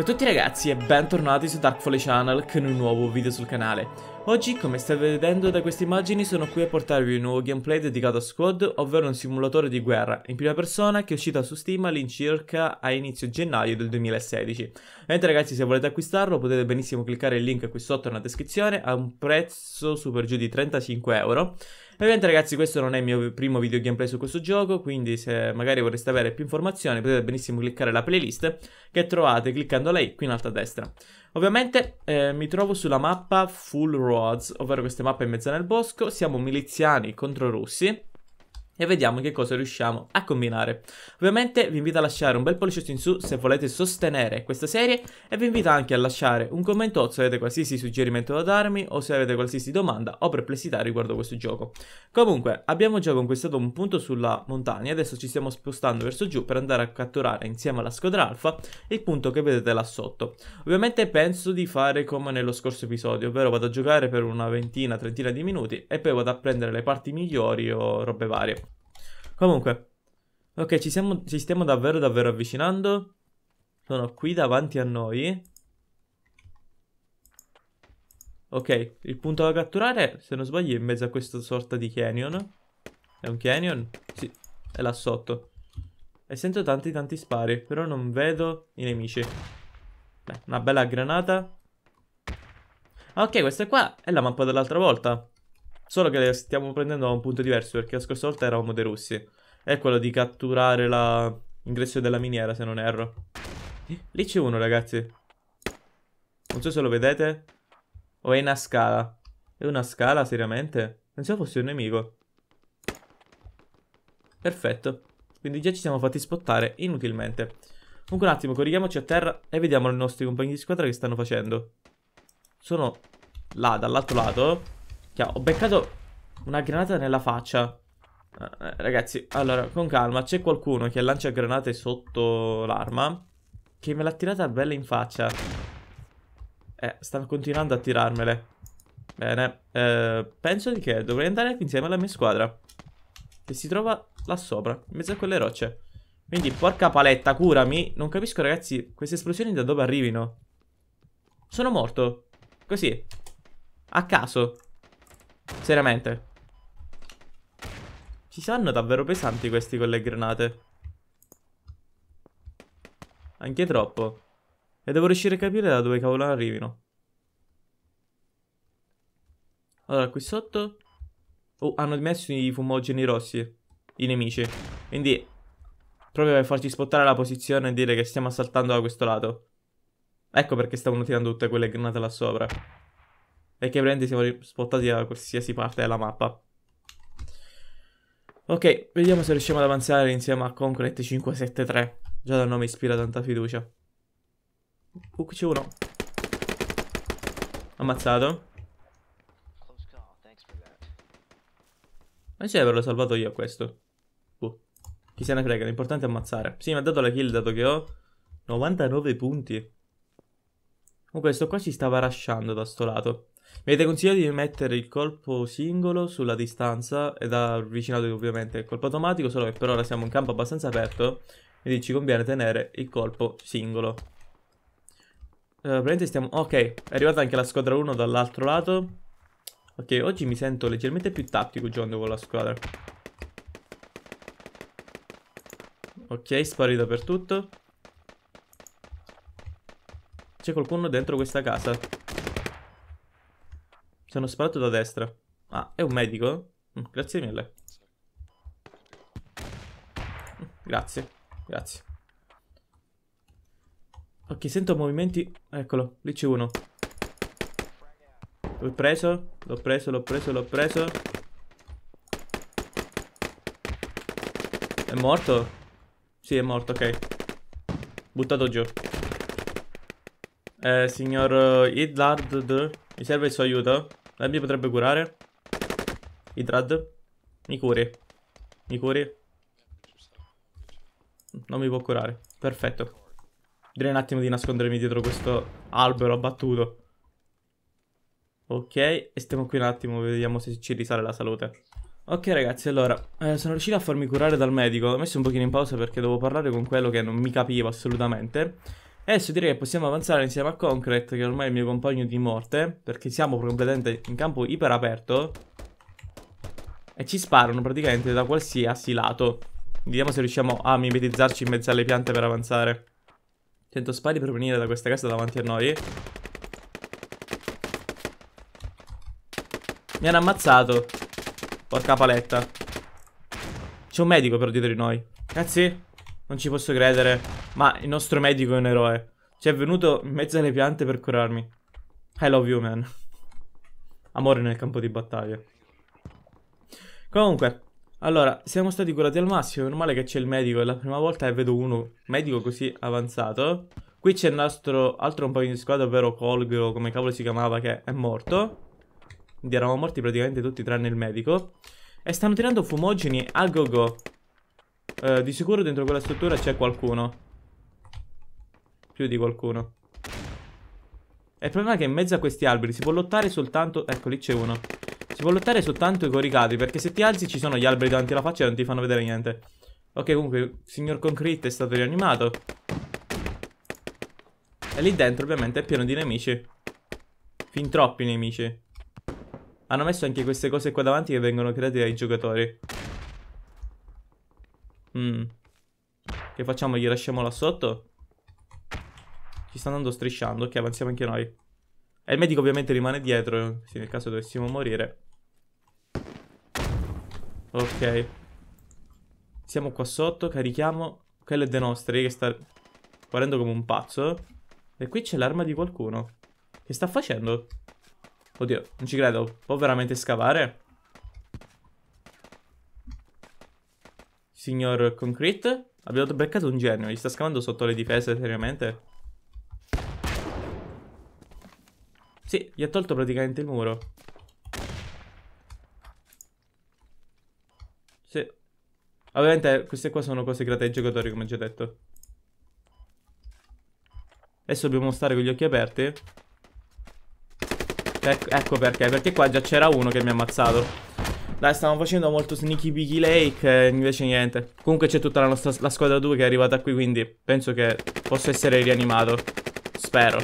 Ciao a tutti ragazzi e bentornati su Dark Foley Channel con un nuovo video sul canale Oggi, come state vedendo da queste immagini, sono qui a portarvi un nuovo gameplay dedicato a Squad, ovvero un simulatore di guerra in prima persona che è uscito su Steam all'incirca a inizio gennaio del 2016. Ovviamente ragazzi, se volete acquistarlo potete benissimo cliccare il link qui sotto nella descrizione a un prezzo super giù di 35 euro. Ovviamente ragazzi questo non è il mio primo video gameplay su questo gioco, quindi se magari vorreste avere più informazioni potete benissimo cliccare la playlist che trovate cliccando lei qui in alto a destra. Ovviamente eh, mi trovo sulla mappa Full Roads, ovvero queste mappe in mezzo nel bosco, siamo miliziani contro russi e vediamo che cosa riusciamo a combinare. Ovviamente vi invito a lasciare un bel pollice in su se volete sostenere questa serie e vi invito anche a lasciare un commento se avete qualsiasi suggerimento da darmi o se avete qualsiasi domanda o perplessità riguardo questo gioco. Comunque abbiamo già conquistato un punto sulla montagna adesso ci stiamo spostando verso giù per andare a catturare insieme alla squadra alfa il punto che vedete là sotto. Ovviamente penso di fare come nello scorso episodio, ovvero vado a giocare per una ventina, trentina di minuti e poi vado a prendere le parti migliori o robe varie. Comunque, ok, ci, siamo, ci stiamo davvero davvero avvicinando. Sono qui davanti a noi. Ok, il punto da catturare, se non sbaglio, è in mezzo a questa sorta di canyon. È un canyon? Sì, è là sotto. E sento tanti tanti spari, però non vedo i nemici. Beh, una bella granata. ok, questa qua è la mappa dell'altra volta. Solo che le stiamo prendendo da un punto diverso perché la scorsa volta eravamo dei russi. È quello di catturare l'ingresso la... della miniera, se non erro. Lì c'è uno, ragazzi. Non so se lo vedete. O è una scala. È una scala, seriamente? Pensavo fosse un nemico. Perfetto. Quindi già ci siamo fatti spottare inutilmente. Comunque un attimo, corrigiamoci a terra e vediamo i nostri compagni di squadra che stanno facendo. Sono là, dall'altro lato. Chiaro, ho beccato una granata nella faccia. Eh, eh, ragazzi, allora, con calma, c'è qualcuno che lancia granate sotto l'arma che me l'ha tirata bella in faccia. Eh, sta continuando a tirarmele. Bene, eh, penso di che dovrei andare insieme alla mia squadra. Che si trova là sopra, in mezzo a quelle rocce. Quindi, porca paletta, curami. Non capisco, ragazzi, queste esplosioni da dove arrivino. Sono morto. Così. A caso. Seriamente. Ci sanno davvero pesanti questi con le granate. Anche troppo. E devo riuscire a capire da dove cavolo arrivino. Allora, qui sotto... Oh, hanno messo i fumogeni rossi. I nemici. Quindi, proprio per farci spottare la posizione e dire che stiamo assaltando da questo lato. Ecco perché stavano tirando tutte quelle granate là sopra e che prendi siamo spottati da qualsiasi parte della mappa. Ok, vediamo se riusciamo ad avanzare insieme a Concrete 573. Già dal nome ispira tanta fiducia. Uh, c'è uno. Ammazzato. Ma c'è averlo salvato io questo. Uh, chi se ne frega, l'importante è ammazzare. Sì, mi ha dato la kill dato che ho 99 punti. Comunque, questo qua ci stava rasciando da sto lato. Mi avete consigliato di mettere il colpo singolo sulla distanza ed avvicinato ovviamente il colpo automatico, solo che per ora siamo in campo abbastanza aperto, quindi ci conviene tenere il colpo singolo. Uh, stiamo... Ok, è arrivata anche la squadra 1 dall'altro lato. Ok, oggi mi sento leggermente più tattico giocando con la squadra. Ok, spari dappertutto. C'è qualcuno dentro questa casa. Sono sparato da destra. Ah, è un medico? Mm, grazie mille. Mm, grazie, grazie. Ok, sento movimenti. Eccolo, lì c'è uno. L'ho preso, l'ho preso, l'ho preso, l'ho preso. È morto? Sì, è morto, ok. Buttato giù. Eh, signor Idlard, mi serve il suo aiuto? Lei mi potrebbe curare. I trad. Mi curi. Mi curi. Non mi può curare. Perfetto. Direi un attimo di nascondermi dietro questo albero abbattuto. Ok, e stiamo qui un attimo, vediamo se ci risale la salute. Ok ragazzi, allora, eh, sono riuscito a farmi curare dal medico, ho messo un pochino in pausa perché devo parlare con quello che non mi capiva assolutamente. Adesso direi che possiamo avanzare insieme a Concrete, che ormai è il mio compagno di morte, perché siamo completamente in campo iperaperto. E ci sparano praticamente da qualsiasi lato. Vediamo se riusciamo a mimetizzarci in mezzo alle piante per avanzare. Sento spari per venire da questa casa davanti a noi. Mi hanno ammazzato. Porca paletta. C'è un medico però dietro di noi. Ragazzi, non ci posso credere. Ma il nostro medico è un eroe. Ci è venuto in mezzo alle piante per curarmi. I love you, man. Amore nel campo di battaglia. Comunque, allora, siamo stati curati al massimo. È normale che c'è il medico. È la prima volta che vedo uno medico così avanzato. Qui c'è il nostro altro compagno di squadra, ovvero Colgro, come cavolo si chiamava, che è morto. Quindi eravamo morti praticamente tutti tranne il medico. E stanno tirando fumogeni a go go. Eh, di sicuro dentro quella struttura c'è qualcuno. Più di qualcuno. E il problema è che in mezzo a questi alberi si può lottare soltanto... Ecco, lì c'è uno. Si può lottare soltanto con i ricadi, perché se ti alzi ci sono gli alberi davanti alla faccia e non ti fanno vedere niente. Ok, comunque, signor Concrete è stato rianimato. E lì dentro, ovviamente, è pieno di nemici. Fin troppi nemici. Hanno messo anche queste cose qua davanti che vengono create dai giocatori. Mm. Che facciamo? Gli lasciamo là sotto? Ci sta andando strisciando. Ok, avanziamo anche noi. E il medico ovviamente rimane dietro. Se nel caso dovessimo morire. Ok. Siamo qua sotto, carichiamo. Quello è dei nostri che sta guardando come un pazzo. E qui c'è l'arma di qualcuno. Che sta facendo? Oddio, non ci credo. Può veramente scavare? Signor Concrete, abbiamo beccato un genio. Gli sta scavando sotto le difese, seriamente? Sì, gli ha tolto praticamente il muro. Sì. Ovviamente queste qua sono cose create ai giocatori, come già detto. Adesso dobbiamo stare con gli occhi aperti. Ecco, ecco perché, perché qua già c'era uno che mi ha ammazzato. Dai, stavamo facendo molto sneaky peaky lake e eh, invece niente. Comunque c'è tutta la nostra la squadra 2 che è arrivata qui, quindi penso che possa essere rianimato. Spero.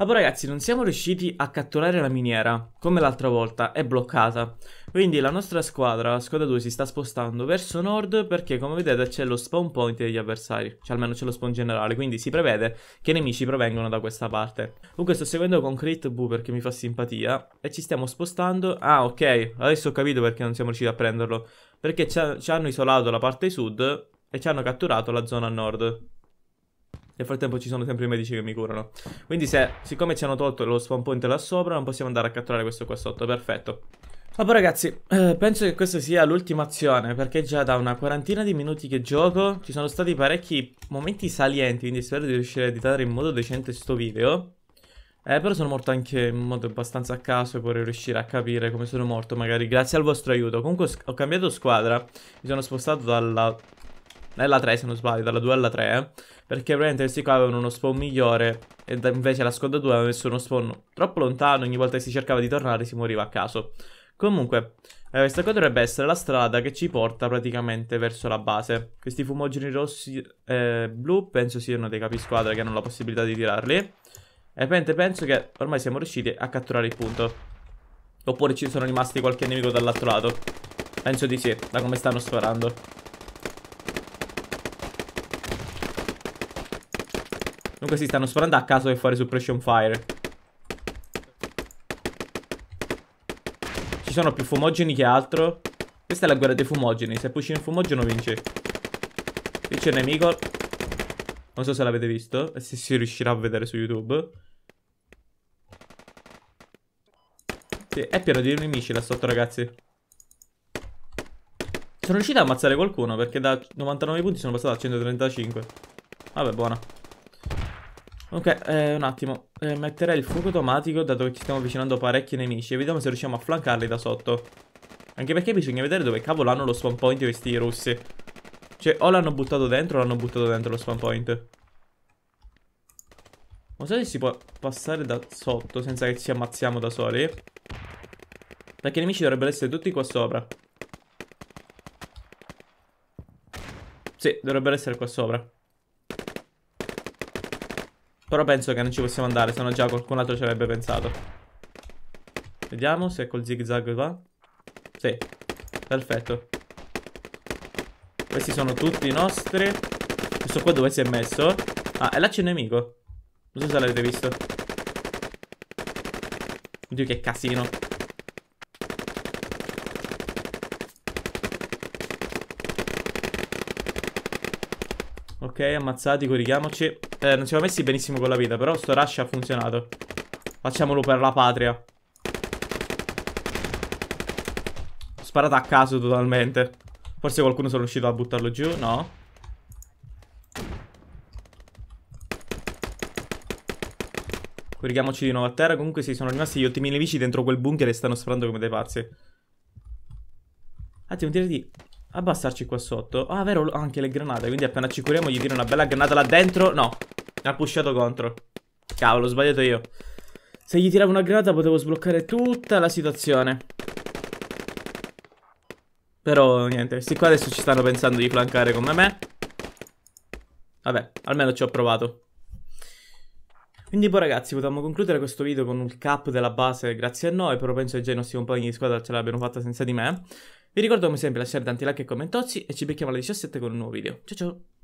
Allora ragazzi, non siamo riusciti a catturare la miniera, come l'altra volta, è bloccata. Quindi la nostra squadra, la squadra 2, si sta spostando verso nord perché come vedete c'è lo spawn point degli avversari, cioè almeno c'è lo spawn generale, quindi si prevede che i nemici provengono da questa parte. Comunque sto seguendo con Crit Boo perché mi fa simpatia e ci stiamo spostando... Ah ok, adesso ho capito perché non siamo riusciti a prenderlo, perché ci hanno isolato la parte sud e ci hanno catturato la zona nord. Nel frattempo ci sono sempre i medici che mi curano. Quindi se, siccome ci hanno tolto lo spawn point là sopra, non possiamo andare a catturare questo qua sotto. Perfetto. Vabbè ragazzi, eh, penso che questa sia l'ultima azione, perché già da una quarantina di minuti che gioco ci sono stati parecchi momenti salienti, quindi spero di riuscire a editare in modo decente questo video. Eh, però sono morto anche in modo abbastanza a caso e vorrei riuscire a capire come sono morto, magari grazie al vostro aiuto. Comunque ho cambiato squadra, mi sono spostato dalla nella 3 se non sbaglio, dalla 2 alla 3, eh. perché praticamente questi qua avevano uno spawn migliore e invece la squadra 2 aveva messo uno spawn troppo lontano, ogni volta che si cercava di tornare si moriva a caso. Comunque, eh, questa qua dovrebbe essere la strada che ci porta praticamente verso la base. Questi fumogeni rossi eh, blu penso siano dei capisquadra che hanno la possibilità di tirarli. E penso, penso che ormai siamo riusciti a catturare il punto. Oppure ci sono rimasti qualche nemico dall'altro lato. Penso di sì, da come stanno sparando. Comunque si stanno sparando a caso per fare suppression fire. Ci sono più fumogeni che altro. Questa è la guerra dei fumogeni. Se puoi un fumogeno vince Qui c'è il nemico. Non so se l'avete visto. E se si riuscirà a vedere su YouTube. Sì, è pieno di nemici là sotto, ragazzi. Sono riuscito a ammazzare qualcuno perché da 99 punti sono passato a 135. Vabbè, buona. Ok, eh, un attimo. Eh, metterei il fuoco automatico dato che ci stiamo avvicinando parecchi nemici. E vediamo se riusciamo a flancarli da sotto. Anche perché bisogna vedere dove cavolo hanno lo spawn point questi russi. Cioè, o l'hanno buttato dentro o l'hanno buttato dentro lo spawn point. Non so se si può passare da sotto senza che ci ammazziamo da soli. Perché i nemici dovrebbero essere tutti qua sopra. Sì, dovrebbero essere qua sopra. Però penso che non ci possiamo andare, se no già qualcun altro ci avrebbe pensato. Vediamo se col zig zag va. Sì, perfetto. Questi sono tutti i nostri. Questo qua dove si è messo? Ah, e là c'è un nemico. Non so se l'avete visto. Oddio che casino. Ok, ammazzati, corichiamoci. Eh, non siamo messi benissimo con la vita, però sto rush ha funzionato. Facciamolo per la patria. Sparata a caso totalmente. Forse qualcuno sono riuscito a buttarlo giù, no? Corichiamoci di nuovo a terra. Comunque sì, sono rimasti gli ottimi nemici dentro quel bunker e stanno sparando come dei pazzi. Attimo, tirati abbassarci qua sotto. Ah, vero, anche le granate. Quindi appena ci curiamo gli tiro una bella granata là dentro. No, mi ha pushato contro. Cavolo, ho sbagliato io. Se gli tiravo una granata potevo sbloccare tutta la situazione. Però niente, questi qua adesso ci stanno pensando di flancare come me. Vabbè, almeno ci ho provato. Quindi poi ragazzi, potremmo concludere questo video con un cap della base grazie a noi, però penso che già i nostri compagni di squadra ce l'abbiano fatta senza di me. Vi ricordo come sempre lasciare tanti like e commentozzi e ci becchiamo alle 17 con un nuovo video. Ciao ciao!